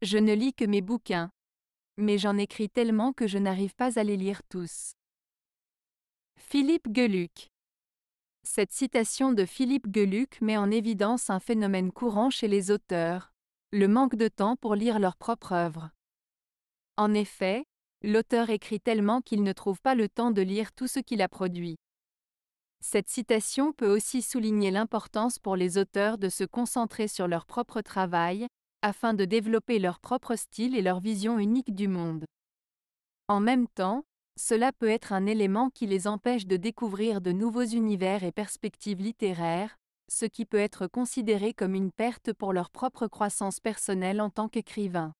Je ne lis que mes bouquins. Mais j'en écris tellement que je n'arrive pas à les lire tous. Philippe Geluc Cette citation de Philippe Geluc met en évidence un phénomène courant chez les auteurs, le manque de temps pour lire leur propre œuvre. En effet, l'auteur écrit tellement qu'il ne trouve pas le temps de lire tout ce qu'il a produit. Cette citation peut aussi souligner l'importance pour les auteurs de se concentrer sur leur propre travail, afin de développer leur propre style et leur vision unique du monde. En même temps, cela peut être un élément qui les empêche de découvrir de nouveaux univers et perspectives littéraires, ce qui peut être considéré comme une perte pour leur propre croissance personnelle en tant qu'écrivain.